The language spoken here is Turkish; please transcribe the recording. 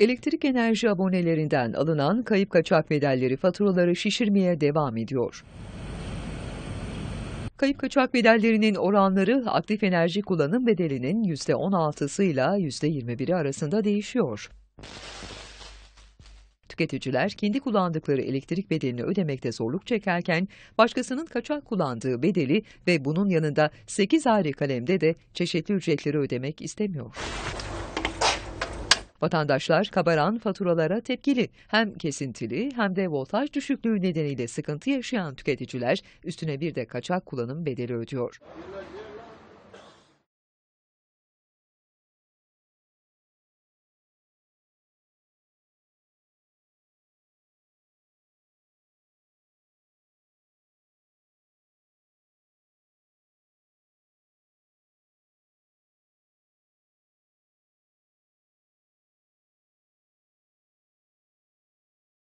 Elektrik enerji abonelerinden alınan kayıp kaçak bedelleri faturaları şişirmeye devam ediyor. Kayıp kaçak bedellerinin oranları aktif enerji kullanım bedelinin %16'sıyla %21'i arasında değişiyor. Tüketiciler kendi kullandıkları elektrik bedelini ödemekte zorluk çekerken başkasının kaçak kullandığı bedeli ve bunun yanında 8 ayrı kalemde de çeşitli ücretleri ödemek istemiyor. Vatandaşlar kabaran faturalara tepkili. Hem kesintili hem de voltaj düşüklüğü nedeniyle sıkıntı yaşayan tüketiciler üstüne bir de kaçak kullanım bedeli ödüyor.